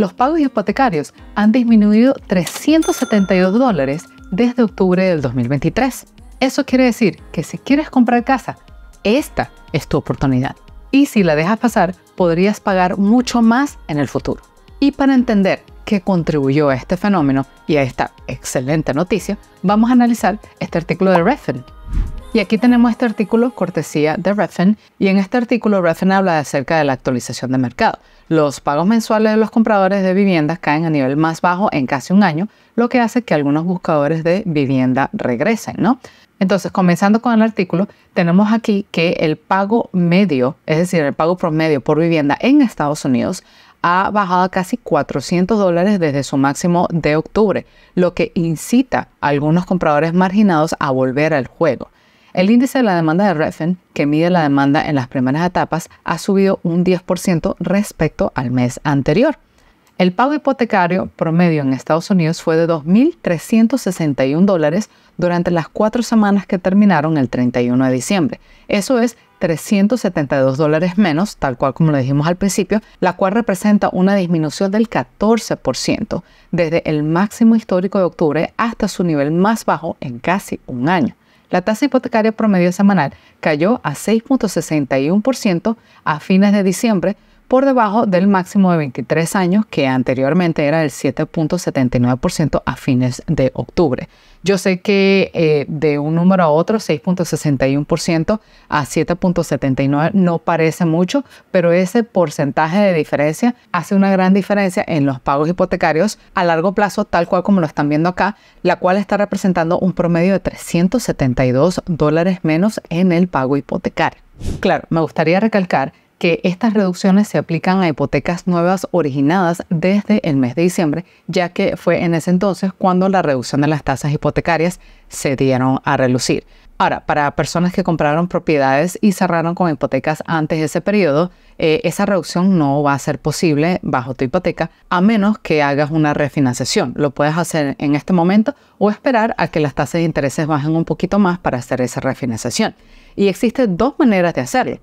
los pagos hipotecarios han disminuido 372 dólares desde octubre del 2023. Eso quiere decir que si quieres comprar casa, esta es tu oportunidad. Y si la dejas pasar, podrías pagar mucho más en el futuro. Y para entender qué contribuyó a este fenómeno y a esta excelente noticia, vamos a analizar este artículo de Refin. Y aquí tenemos este artículo, cortesía de Reffen, y en este artículo Refn habla acerca de la actualización de mercado. Los pagos mensuales de los compradores de viviendas caen a nivel más bajo en casi un año, lo que hace que algunos buscadores de vivienda regresen, ¿no? Entonces, comenzando con el artículo, tenemos aquí que el pago medio, es decir, el pago promedio por vivienda en Estados Unidos ha bajado a casi 400 dólares desde su máximo de octubre, lo que incita a algunos compradores marginados a volver al juego. El índice de la demanda de Redfin, que mide la demanda en las primeras etapas, ha subido un 10% respecto al mes anterior. El pago hipotecario promedio en Estados Unidos fue de 2.361 dólares durante las cuatro semanas que terminaron el 31 de diciembre. Eso es 372 dólares menos, tal cual como lo dijimos al principio, la cual representa una disminución del 14% desde el máximo histórico de octubre hasta su nivel más bajo en casi un año. La tasa hipotecaria promedio semanal cayó a 6.61% a fines de diciembre por debajo del máximo de 23 años que anteriormente era el 7.79% a fines de octubre. Yo sé que eh, de un número a otro, 6.61% a 7.79% no parece mucho, pero ese porcentaje de diferencia hace una gran diferencia en los pagos hipotecarios a largo plazo, tal cual como lo están viendo acá, la cual está representando un promedio de 372 dólares menos en el pago hipotecario. Claro, me gustaría recalcar que estas reducciones se aplican a hipotecas nuevas originadas desde el mes de diciembre, ya que fue en ese entonces cuando la reducción de las tasas hipotecarias se dieron a relucir. Ahora, para personas que compraron propiedades y cerraron con hipotecas antes de ese periodo, eh, esa reducción no va a ser posible bajo tu hipoteca a menos que hagas una refinanciación. Lo puedes hacer en este momento o esperar a que las tasas de intereses bajen un poquito más para hacer esa refinanciación. Y existen dos maneras de hacerlo.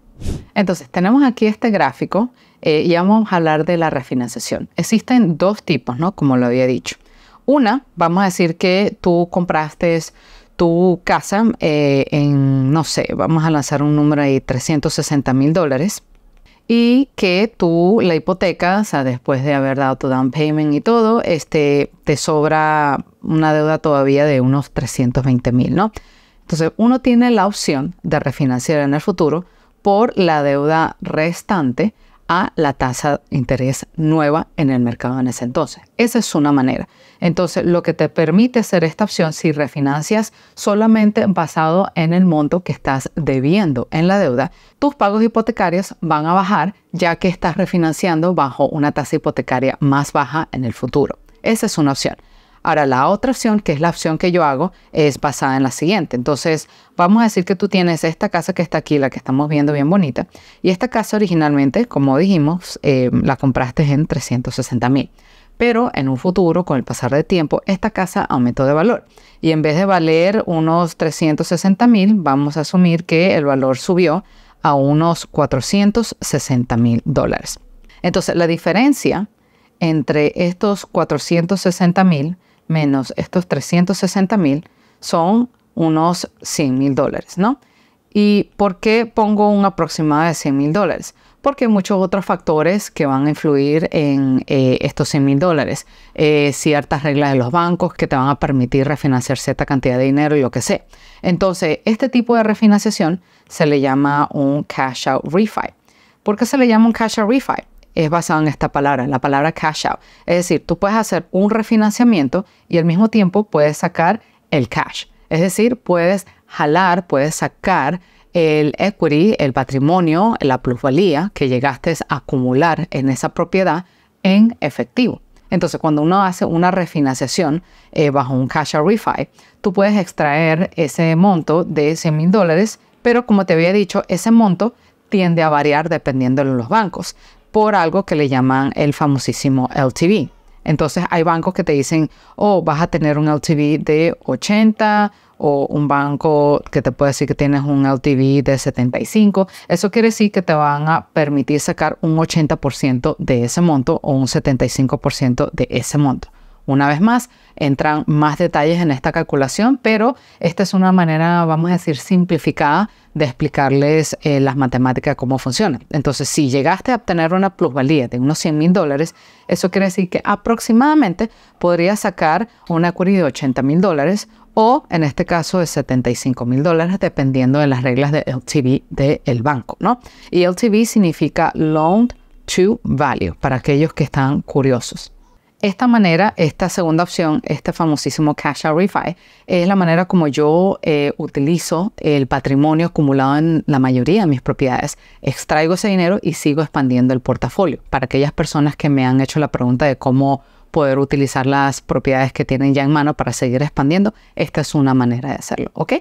Entonces, tenemos aquí este gráfico eh, y vamos a hablar de la refinanciación. Existen dos tipos, ¿no? Como lo había dicho. Una, vamos a decir que tú compraste tu casa eh, en, no sé, vamos a lanzar un número ahí, 360 mil dólares y que tú la hipoteca, o sea, después de haber dado tu down payment y todo, este, te sobra una deuda todavía de unos 320 mil, ¿no? Entonces uno tiene la opción de refinanciar en el futuro por la deuda restante a la tasa de interés nueva en el mercado en ese entonces. Esa es una manera. Entonces, lo que te permite hacer esta opción si refinancias solamente basado en el monto que estás debiendo en la deuda, tus pagos hipotecarios van a bajar ya que estás refinanciando bajo una tasa hipotecaria más baja en el futuro. Esa es una opción. Ahora, la otra opción, que es la opción que yo hago, es basada en la siguiente. Entonces, vamos a decir que tú tienes esta casa que está aquí, la que estamos viendo bien bonita. Y esta casa originalmente, como dijimos, eh, la compraste en 360 mil. Pero en un futuro, con el pasar de tiempo, esta casa aumentó de valor. Y en vez de valer unos 360 mil, vamos a asumir que el valor subió a unos 460 mil dólares. Entonces, la diferencia entre estos 460 mil menos estos 360 mil son unos 100 mil dólares, ¿no? ¿Y por qué pongo un aproximado de 100 mil dólares? Porque hay muchos otros factores que van a influir en eh, estos 100 mil dólares. Eh, ciertas reglas de los bancos que te van a permitir refinanciar cierta cantidad de dinero y lo que sé. Entonces, este tipo de refinanciación se le llama un cash out refi. ¿Por qué se le llama un cash out refi? es basado en esta palabra, la palabra cash out. Es decir, tú puedes hacer un refinanciamiento y al mismo tiempo puedes sacar el cash. Es decir, puedes jalar, puedes sacar el equity, el patrimonio, la plusvalía que llegaste a acumular en esa propiedad en efectivo. Entonces, cuando uno hace una refinanciación eh, bajo un cash out refi, tú puedes extraer ese monto de 100 mil dólares, pero como te había dicho, ese monto tiende a variar dependiendo de los bancos por algo que le llaman el famosísimo LTV. Entonces hay bancos que te dicen, oh, vas a tener un LTV de 80 o un banco que te puede decir que tienes un LTV de 75. Eso quiere decir que te van a permitir sacar un 80% de ese monto o un 75% de ese monto. Una vez más, entran más detalles en esta calculación, pero esta es una manera, vamos a decir, simplificada de explicarles eh, las matemáticas cómo funcionan. Entonces, si llegaste a obtener una plusvalía de unos 100 mil dólares, eso quiere decir que aproximadamente podrías sacar una query de 80 mil dólares o en este caso de 75 mil dólares dependiendo de las reglas de LTV del banco, ¿no? Y LTV significa Loan to Value para aquellos que están curiosos esta manera, esta segunda opción, este famosísimo Cash Out Refi, es la manera como yo eh, utilizo el patrimonio acumulado en la mayoría de mis propiedades. Extraigo ese dinero y sigo expandiendo el portafolio. Para aquellas personas que me han hecho la pregunta de cómo poder utilizar las propiedades que tienen ya en mano para seguir expandiendo, esta es una manera de hacerlo, ¿ok?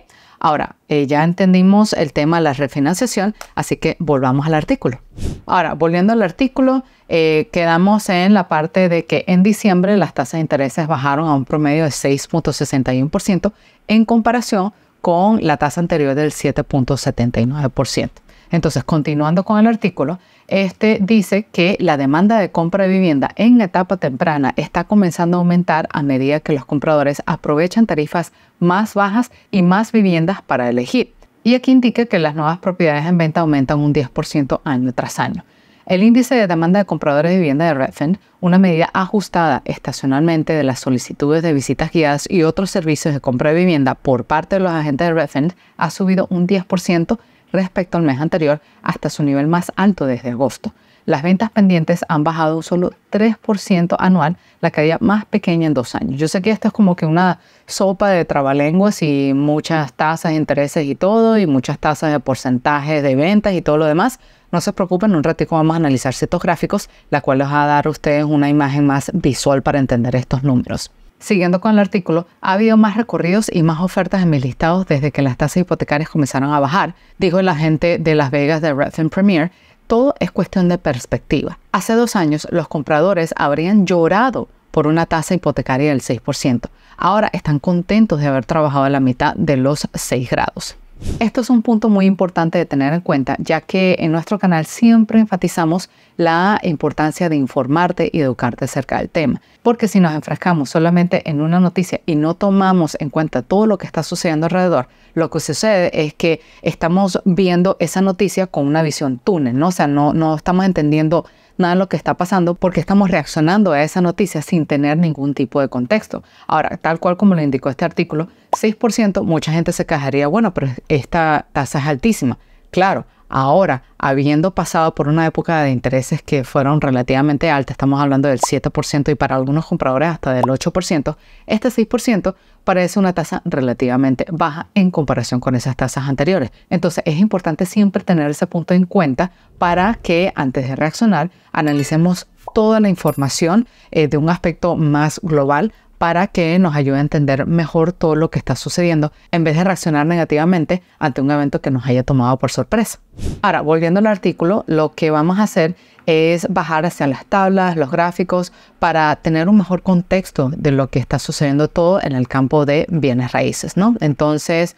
Ahora, eh, ya entendimos el tema de la refinanciación, así que volvamos al artículo. Ahora, volviendo al artículo, eh, quedamos en la parte de que en diciembre las tasas de intereses bajaron a un promedio de 6.61% en comparación con la tasa anterior del 7.79%. Entonces, continuando con el artículo, este dice que la demanda de compra de vivienda en etapa temprana está comenzando a aumentar a medida que los compradores aprovechan tarifas más bajas y más viviendas para elegir. Y aquí indica que las nuevas propiedades en venta aumentan un 10% año tras año. El índice de demanda de compradores de vivienda de Redfin, una medida ajustada estacionalmente de las solicitudes de visitas guiadas y otros servicios de compra de vivienda por parte de los agentes de Redfin, ha subido un 10% respecto al mes anterior hasta su nivel más alto desde agosto. Las ventas pendientes han bajado un solo 3% anual, la caída más pequeña en dos años. Yo sé que esto es como que una sopa de trabalenguas y muchas tasas de intereses y todo, y muchas tasas de porcentajes de ventas y todo lo demás. No se preocupen, en un ratito vamos a analizar ciertos gráficos, la cual les va a dar ustedes una imagen más visual para entender estos números. Siguiendo con el artículo, ha habido más recorridos y más ofertas en mis listados desde que las tasas hipotecarias comenzaron a bajar, dijo la gente de Las Vegas de Redfin Premier. Todo es cuestión de perspectiva. Hace dos años los compradores habrían llorado por una tasa hipotecaria del 6%. Ahora están contentos de haber trabajado a la mitad de los 6 grados. Esto es un punto muy importante de tener en cuenta, ya que en nuestro canal siempre enfatizamos la importancia de informarte y educarte acerca del tema, porque si nos enfrascamos solamente en una noticia y no tomamos en cuenta todo lo que está sucediendo alrededor, lo que sucede es que estamos viendo esa noticia con una visión túnel, O sea, no, no estamos entendiendo nada de lo que está pasando porque estamos reaccionando a esa noticia sin tener ningún tipo de contexto. Ahora, tal cual como lo indicó este artículo, 6%, mucha gente se cajaría, bueno, pero esta tasa es altísima. Claro, Ahora, habiendo pasado por una época de intereses que fueron relativamente altos, estamos hablando del 7% y para algunos compradores hasta del 8%, este 6% parece una tasa relativamente baja en comparación con esas tasas anteriores. Entonces es importante siempre tener ese punto en cuenta para que antes de reaccionar analicemos toda la información eh, de un aspecto más global para que nos ayude a entender mejor todo lo que está sucediendo en vez de reaccionar negativamente ante un evento que nos haya tomado por sorpresa. Ahora, volviendo al artículo, lo que vamos a hacer es bajar hacia las tablas, los gráficos, para tener un mejor contexto de lo que está sucediendo todo en el campo de bienes raíces, ¿no? Entonces,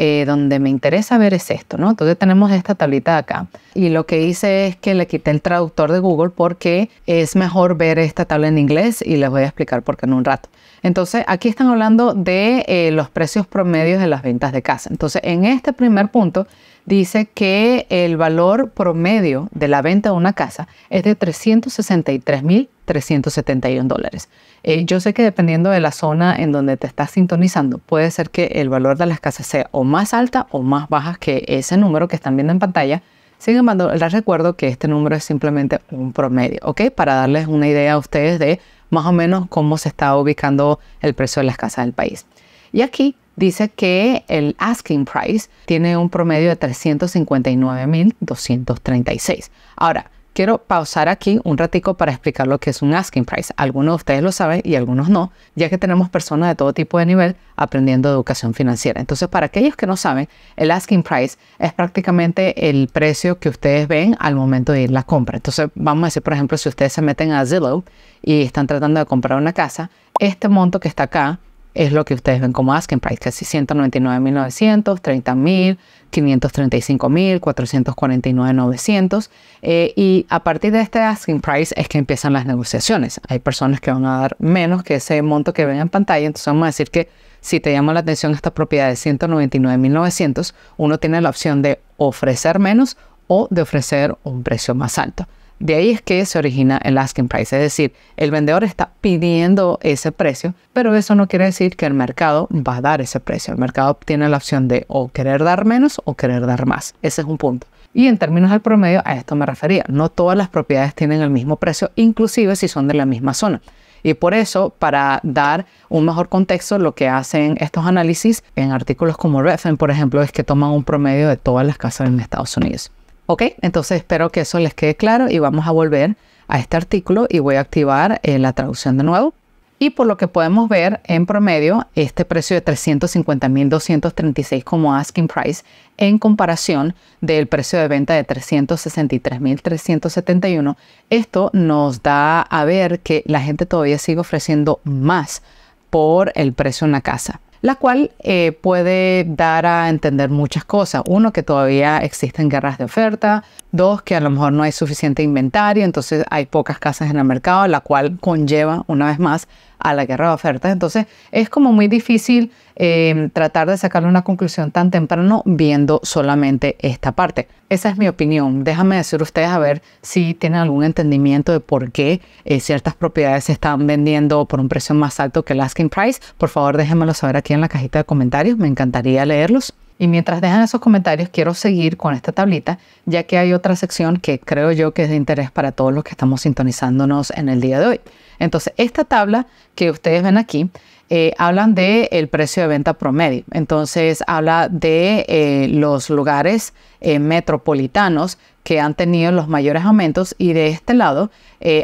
eh, donde me interesa ver es esto, ¿no? Entonces tenemos esta tablita acá. Y lo que hice es que le quité el traductor de Google porque es mejor ver esta tabla en inglés y les voy a explicar por qué en un rato. Entonces, aquí están hablando de eh, los precios promedios de las ventas de casa. Entonces, en este primer punto, dice que el valor promedio de la venta de una casa es de 363.371 dólares. Eh, yo sé que dependiendo de la zona en donde te estás sintonizando, puede ser que el valor de las casas sea o más alta o más baja que ese número que están viendo en pantalla. Sin embargo, les recuerdo que este número es simplemente un promedio, ¿ok? Para darles una idea a ustedes de más o menos cómo se está ubicando el precio de las casas del país. Y aquí dice que el asking price tiene un promedio de 359.236. Ahora, quiero pausar aquí un ratico para explicar lo que es un asking price. Algunos de ustedes lo saben y algunos no, ya que tenemos personas de todo tipo de nivel aprendiendo educación financiera. Entonces, para aquellos que no saben, el asking price es prácticamente el precio que ustedes ven al momento de ir la compra. Entonces, vamos a decir, por ejemplo, si ustedes se meten a Zillow y están tratando de comprar una casa, este monto que está acá es lo que ustedes ven como asking price, casi 199.900, 30.000, 535.000, 449.900. y a partir de este asking price es que empiezan las negociaciones. Hay personas que van a dar menos que ese monto que ven en pantalla, entonces vamos a decir que si te llama la atención esta propiedad de 199.900, uno tiene la opción de ofrecer menos o de ofrecer un precio más alto. De ahí es que se origina el asking price, es decir, el vendedor está pidiendo ese precio, pero eso no quiere decir que el mercado va a dar ese precio. El mercado tiene la opción de o querer dar menos o querer dar más. Ese es un punto. Y en términos del promedio, a esto me refería. No todas las propiedades tienen el mismo precio, inclusive si son de la misma zona. Y por eso, para dar un mejor contexto, lo que hacen estos análisis en artículos como Redfin, por ejemplo, es que toman un promedio de todas las casas en Estados Unidos. Ok, entonces espero que eso les quede claro y vamos a volver a este artículo y voy a activar eh, la traducción de nuevo. Y por lo que podemos ver, en promedio, este precio de 350.236 como asking price en comparación del precio de venta de 363.371, esto nos da a ver que la gente todavía sigue ofreciendo más por el precio en la casa la cual eh, puede dar a entender muchas cosas. Uno, que todavía existen guerras de oferta, Dos, que a lo mejor no hay suficiente inventario, entonces hay pocas casas en el mercado, la cual conlleva una vez más a la guerra de ofertas. Entonces es como muy difícil eh, tratar de sacarle una conclusión tan temprano viendo solamente esta parte. Esa es mi opinión. Déjame decir ustedes a ver si tienen algún entendimiento de por qué eh, ciertas propiedades se están vendiendo por un precio más alto que el asking price. Por favor, déjenmelo saber aquí en la cajita de comentarios. Me encantaría leerlos. Y mientras dejan esos comentarios, quiero seguir con esta tablita, ya que hay otra sección que creo yo que es de interés para todos los que estamos sintonizándonos en el día de hoy. Entonces, esta tabla que ustedes ven aquí eh, hablan de el precio de venta promedio. Entonces habla de eh, los lugares eh, metropolitanos que han tenido los mayores aumentos y de este lado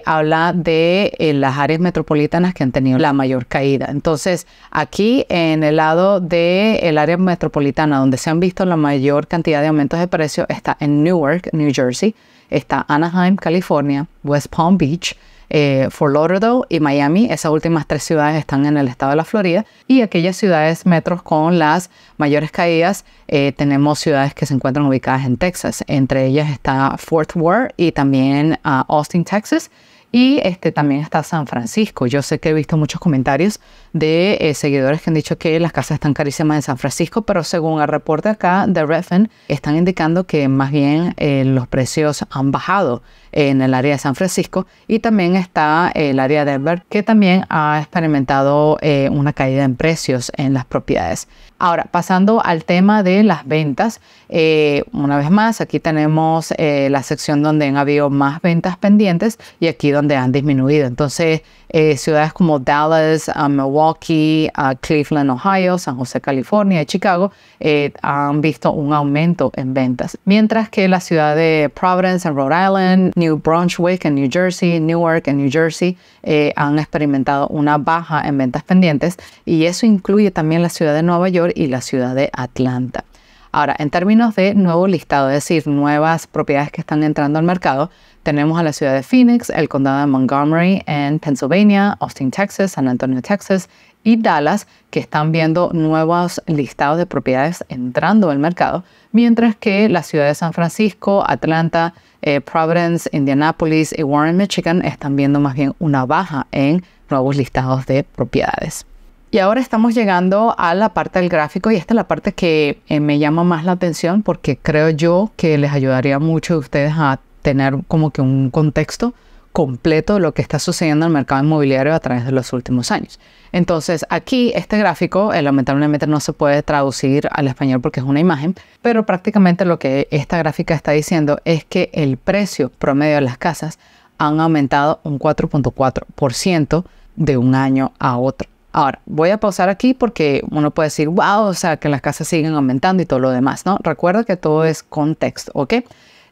habla de las áreas metropolitanas que han tenido la mayor caída. Entonces aquí en el lado del el área metropolitana donde se han visto la mayor cantidad de aumentos de precio está en Newark, New Jersey, está Anaheim, California, West Palm Beach, eh, Fort Lauderdale y Miami. Esas últimas tres ciudades están en el estado de la Florida. Y aquellas ciudades metros con las mayores caídas, eh, tenemos ciudades que se encuentran ubicadas en Texas. Entre ellas está Fort Worth y también ah, Austin, Texas. Y este, también está San Francisco. Yo sé que he visto muchos comentarios de eh, seguidores que han dicho que las casas están carísimas en San Francisco, pero según el reporte acá de Redfin, están indicando que más bien eh, los precios han bajado en el área de San Francisco y también está eh, el área de Denver, que también ha experimentado una caída en precios en las propiedades. Ahora, pasando al tema de las ventas, eh, una vez más, aquí tenemos eh, la sección donde han habido más ventas pendientes y aquí donde han disminuido. Entonces, eh, ciudades como Dallas, ah, Milwaukee, ah, Cleveland, Ohio, San José, California y Chicago han visto un aumento en ventas, mientras que la ciudad de Providence en Rhode Island, New Brunswick en New Jersey, Newark en New Jersey han experimentado una baja en ventas pendientes y eso incluye también la ciudad de Nueva York y la ciudad de Atlanta. Ahora, en términos de nuevo listado, es decir, nuevas propiedades que están entrando al mercado, tenemos a la ciudad de Phoenix, el condado de Montgomery en Pennsylvania, Austin, Texas, San Antonio, Texas y Dallas, que están viendo nuevos listados de propiedades entrando al mercado, mientras que la ciudad de San Francisco, Atlanta, eh, Providence, Indianapolis y Warren, Michigan están viendo más bien una baja en nuevos listados de propiedades. Y ahora estamos llegando a la parte del gráfico y esta es la parte que eh, me llama más la atención porque creo yo que les ayudaría mucho a ustedes a tener como que un contexto completo de lo que está sucediendo en el mercado inmobiliario a través de los últimos años. Entonces, aquí este gráfico, eh, lamentablemente no se puede traducir al español porque es una imagen, pero prácticamente lo que esta gráfica está diciendo es que el precio promedio de las casas han aumentado un 4.4% de un año a otro. Ahora, voy a pausar aquí porque uno puede decir, wow, o sea, que las casas siguen aumentando y todo lo demás, ¿no? Recuerda que todo es contexto, ¿ok?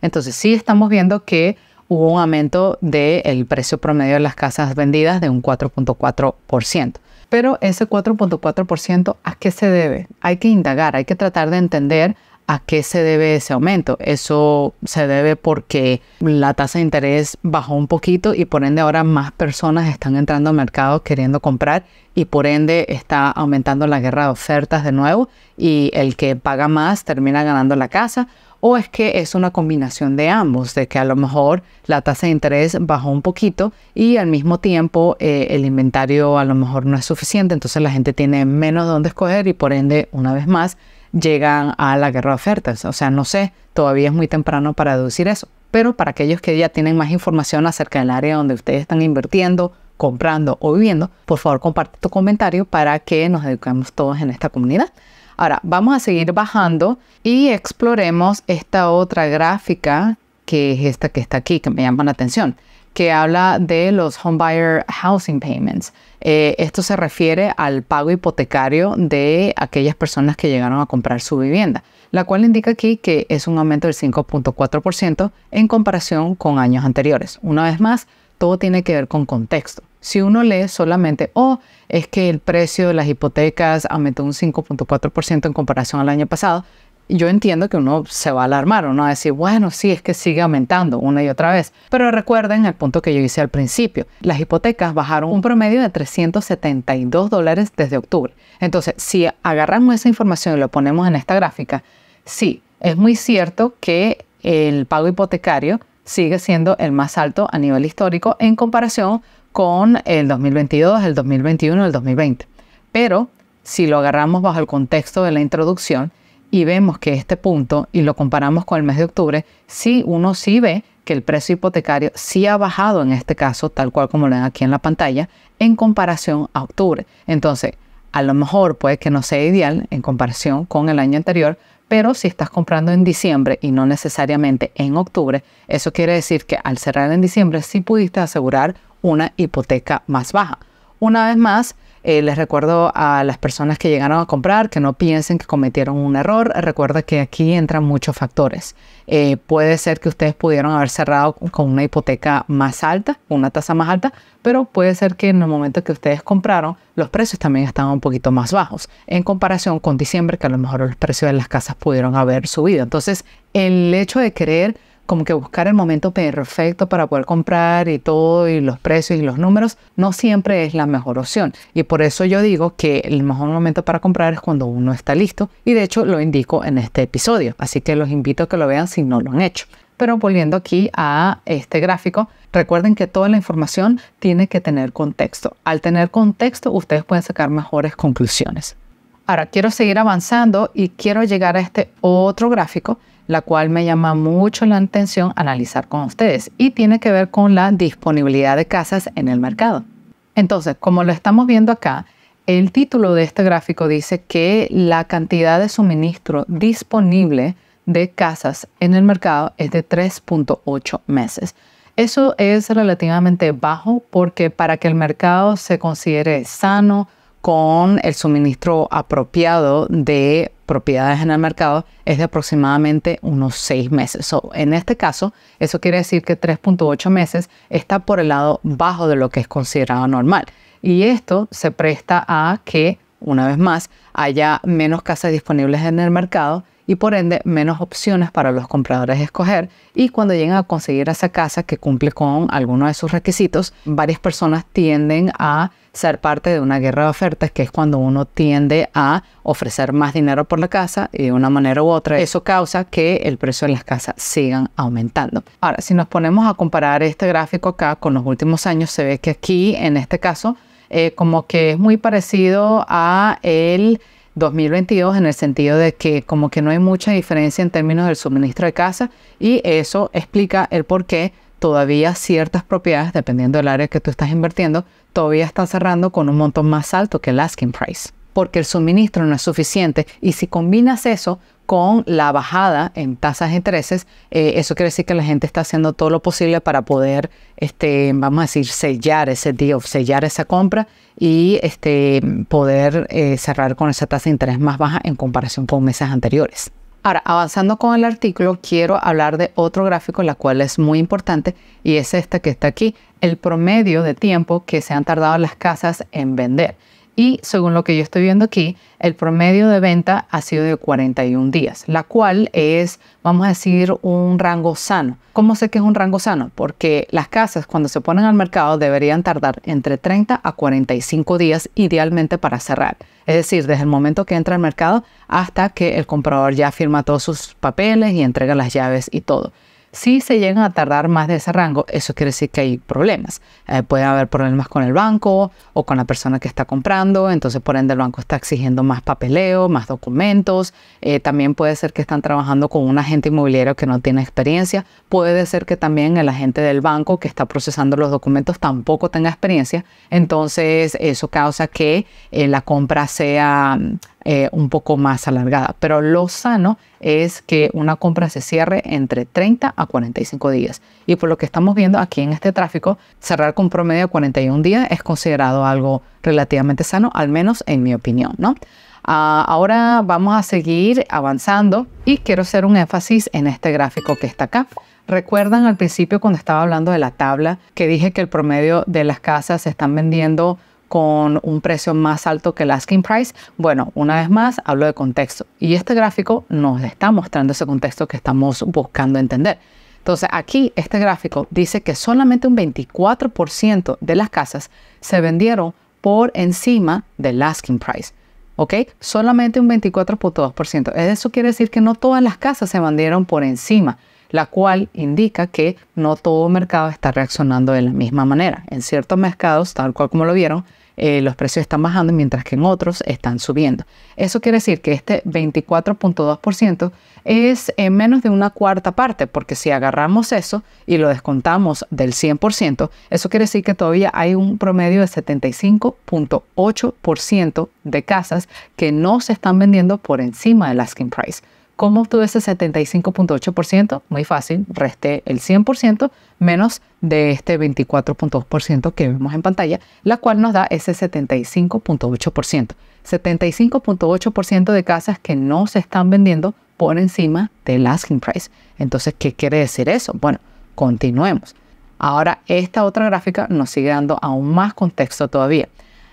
Entonces, sí estamos viendo que hubo un aumento del precio promedio de las casas vendidas de un 4.4%. Pero ese 4.4%, ¿a qué se debe? Hay que indagar, hay que tratar de entender ¿A qué se debe ese aumento? Eso se debe porque la tasa de interés bajó un poquito y por ende ahora más personas están entrando al mercado queriendo comprar y por ende está aumentando la guerra de ofertas de nuevo y el que paga más termina ganando la casa o es que es una combinación de ambos, de que a lo mejor la tasa de interés bajó un poquito y al mismo tiempo eh, el inventario a lo mejor no es suficiente, entonces la gente tiene menos donde escoger y por ende, una vez más, llegan a la guerra de ofertas. O sea, no sé, todavía es muy temprano para deducir eso. Pero para aquellos que ya tienen más información acerca del área donde ustedes están invirtiendo, comprando o viviendo, por favor comparte tu comentario para que nos eduquemos todos en esta comunidad. Ahora, vamos a seguir bajando y exploremos esta otra gráfica que es esta que está aquí, que me llama la atención, que habla de los Homebuyer housing payments. Eh, esto se refiere al pago hipotecario de aquellas personas que llegaron a comprar su vivienda, la cual indica aquí que es un aumento del 5.4% en comparación con años anteriores. Una vez más, todo tiene que ver con contexto. Si uno lee solamente, oh, es que el precio de las hipotecas aumentó un 5.4% en comparación al año pasado, yo entiendo que uno se va a alarmar, uno va a decir, bueno, sí, es que sigue aumentando una y otra vez. Pero recuerden el punto que yo hice al principio, las hipotecas bajaron un promedio de 372 dólares desde octubre. Entonces, si agarramos esa información y lo ponemos en esta gráfica, sí, es muy cierto que el pago hipotecario sigue siendo el más alto a nivel histórico en comparación con el 2022, el 2021, el 2020. Pero si lo agarramos bajo el contexto de la introducción, y vemos que este punto, y lo comparamos con el mes de octubre, sí, uno sí ve que el precio hipotecario sí ha bajado en este caso, tal cual como lo ven aquí en la pantalla, en comparación a octubre. Entonces, a lo mejor puede que no sea ideal en comparación con el año anterior, pero si estás comprando en diciembre y no necesariamente en octubre, eso quiere decir que al cerrar en diciembre sí pudiste asegurar una hipoteca más baja. Una vez más, eh, les recuerdo a las personas que llegaron a comprar que no piensen que cometieron un error. Recuerda que aquí entran muchos factores. Eh, puede ser que ustedes pudieron haber cerrado con una hipoteca más alta, una tasa más alta, pero puede ser que en el momento que ustedes compraron, los precios también estaban un poquito más bajos en comparación con diciembre, que a lo mejor los precios de las casas pudieron haber subido. Entonces, el hecho de creer como que buscar el momento perfecto para poder comprar y todo y los precios y los números no siempre es la mejor opción. Y por eso yo digo que el mejor momento para comprar es cuando uno está listo y de hecho lo indico en este episodio. Así que los invito a que lo vean si no lo han hecho. Pero volviendo aquí a este gráfico, recuerden que toda la información tiene que tener contexto. Al tener contexto, ustedes pueden sacar mejores conclusiones. Ahora quiero seguir avanzando y quiero llegar a este otro gráfico la cual me llama mucho la atención analizar con ustedes y tiene que ver con la disponibilidad de casas en el mercado. Entonces, como lo estamos viendo acá, el título de este gráfico dice que la cantidad de suministro disponible de casas en el mercado es de 3.8 meses. Eso es relativamente bajo porque para que el mercado se considere sano con el suministro apropiado de propiedades en el mercado es de aproximadamente unos 6 meses. en este caso, eso quiere decir que 3.8 meses está por el lado bajo de lo que es considerado normal. Y esto se presta a que, una vez más, haya menos casas disponibles en el mercado y por ende menos opciones para los compradores escoger y cuando llegan a conseguir esa casa que cumple con alguno de sus requisitos, varias personas tienden a ser parte de una guerra de ofertas, que es cuando uno tiende a ofrecer más dinero por la casa y de una manera u otra eso causa que el precio de las casas sigan aumentando. Ahora, si nos ponemos a comparar este gráfico acá con los últimos años, se ve que aquí en este caso eh, como que es muy parecido a el 2022 en el sentido de que como que no hay mucha diferencia en términos del suministro de casa y eso explica el por qué todavía ciertas propiedades, dependiendo del área que tú estás invirtiendo, todavía están cerrando con un monto más alto que el asking price porque el suministro no es suficiente y si combinas eso con la bajada en tasas de intereses, eh, eso quiere decir que la gente está haciendo todo lo posible para poder, este, vamos a decir, sellar ese deal, sellar esa compra y este, poder eh, cerrar con esa tasa de interés más baja en comparación con meses anteriores. Ahora, avanzando con el artículo, quiero hablar de otro gráfico, la cual es muy importante, y es esta que está aquí, el promedio de tiempo que se han tardado las casas en vender y según lo que yo estoy viendo aquí, el promedio de venta ha sido de 41 días, la cual es, vamos a decir, un rango sano. ¿Cómo sé que es un rango sano? Porque las casas cuando se ponen al mercado deberían tardar entre 30 a 45 días idealmente para cerrar. Es decir, desde el momento que entra al mercado hasta que el comprador ya firma todos sus papeles y entrega las llaves y todo. Si se llegan a tardar más de ese rango, eso quiere decir que hay problemas. Eh, puede haber problemas con el banco o con la persona que está comprando, entonces por ende el banco está exigiendo más papeleo, más documentos. Eh, también puede ser que están trabajando con un agente inmobiliario que no tiene experiencia. Puede ser que también el agente del banco que está procesando los documentos tampoco tenga experiencia. Entonces eso causa que eh, la compra sea eh, un poco más alargada. Pero lo sano es que una compra se cierre entre 30 a 45 días. Y por lo que estamos viendo aquí en este tráfico, cerrar con promedio de 41 días es considerado algo relativamente sano, al menos en mi opinión, ¿no? Ah, ahora vamos a seguir avanzando y quiero hacer un énfasis en este gráfico que está acá. ¿Recuerdan al principio cuando estaba hablando de la tabla que dije que el promedio de las casas se están vendiendo con un precio más alto que el asking price? Bueno, una vez más, hablo de contexto. Y este gráfico nos está mostrando ese contexto que estamos buscando entender. Entonces, aquí este gráfico dice que solamente un 24% de las casas se vendieron por encima del asking price. ¿ok? Solamente un 24.2%. Eso quiere decir que no todas las casas se vendieron por encima, la cual indica que no todo mercado está reaccionando de la misma manera. En ciertos mercados, tal cual como lo vieron, eh, los precios están bajando mientras que en otros están subiendo. Eso quiere decir que este 24.2% es en eh, menos de una cuarta parte, porque si agarramos eso y lo descontamos del 100%, eso quiere decir que todavía hay un promedio de 75.8% de casas que no se están vendiendo por encima del asking price. ¿Cómo obtuve ese 75.8%? Muy fácil, resté el 100% menos de este 24.2% que vemos en pantalla, la cual nos da ese 75.8%. 75.8% de casas que no se están vendiendo por encima del asking price. Entonces, ¿qué quiere decir eso? Bueno, continuemos. Ahora, esta otra gráfica nos sigue dando aún más contexto todavía.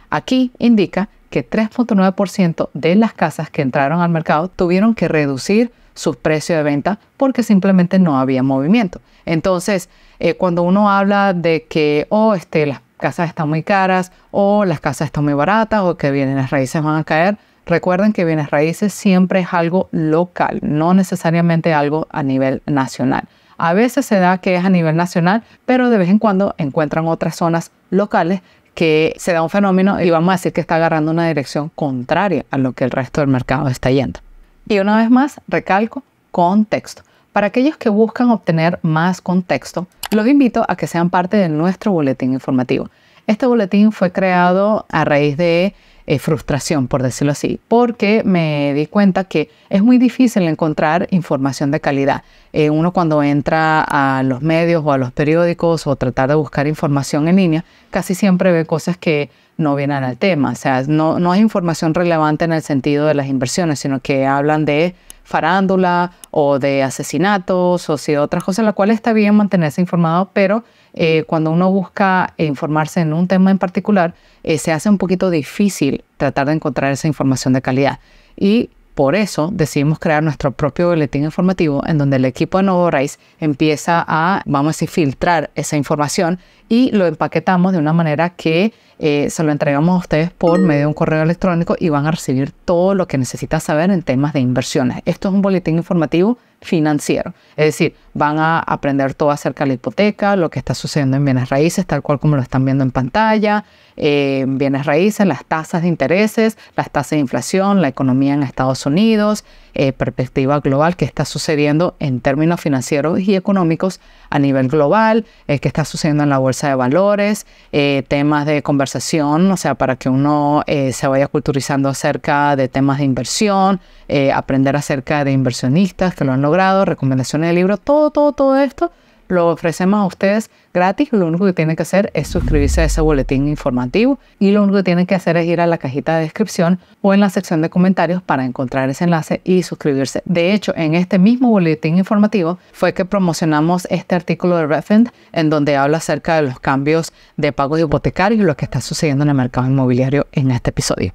Aquí indica que 3.9% de las casas que entraron al mercado tuvieron que reducir su precio de venta porque simplemente no había movimiento. Entonces, eh, cuando uno habla de que, oh, este, las casas están muy caras o las casas están muy baratas o que bienes raíces van a caer, recuerden que bienes raíces siempre es algo local, no necesariamente algo a nivel nacional. A veces se da que es a nivel nacional, pero de vez en cuando encuentran otras zonas locales que se da un fenómeno y vamos a decir que está agarrando una dirección contraria a lo que el resto del mercado está yendo. Y una vez más, recalco, contexto. Para aquellos que buscan obtener más contexto, los invito a que sean parte de nuestro boletín informativo. Este boletín fue creado a raíz de eh, frustración, por decirlo así, porque me di cuenta que es muy difícil encontrar información de calidad. Eh, uno cuando entra a los medios o a los periódicos o tratar de buscar información en línea, casi siempre ve cosas que no vienen al tema. O sea, no, no es información relevante en el sentido de las inversiones, sino que hablan de farándula o de asesinatos o si otras cosas, la cual está bien mantenerse informado, pero eh, cuando uno busca informarse en un tema en particular, eh, se hace un poquito difícil tratar de encontrar esa información de calidad. Y por eso decidimos crear nuestro propio boletín informativo en donde el equipo de Novo Rice empieza a, vamos a decir, filtrar esa información y lo empaquetamos de una manera que eh, se lo entregamos a ustedes por medio de un correo electrónico y van a recibir todo lo que necesitas saber en temas de inversiones. Esto es un boletín informativo financiero. Es decir, van a aprender todo acerca de la hipoteca, lo que está sucediendo en bienes raíces, tal cual como lo están viendo en pantalla, eh, bienes raíces, las tasas de intereses, las tasas de inflación, la economía en Estados Unidos, eh, perspectiva global, qué está sucediendo en términos financieros y económicos a nivel global, eh, qué está sucediendo en la bolsa de valores, temas de conversación, o sea, para que uno se vaya culturizando acerca de temas de inversión, aprender acerca de inversionistas que lo han logrado grado, recomendaciones de libros, todo, todo, todo esto lo ofrecemos a ustedes gratis. Lo único que tienen que hacer es suscribirse a ese boletín informativo y lo único que tienen que hacer es ir a la cajita de descripción o en la sección de comentarios para encontrar ese enlace y suscribirse. De hecho, en este mismo boletín informativo fue que promocionamos este artículo de Refend, en donde habla acerca de los cambios de pagos hipotecarios y lo que está sucediendo en el mercado inmobiliario en este episodio.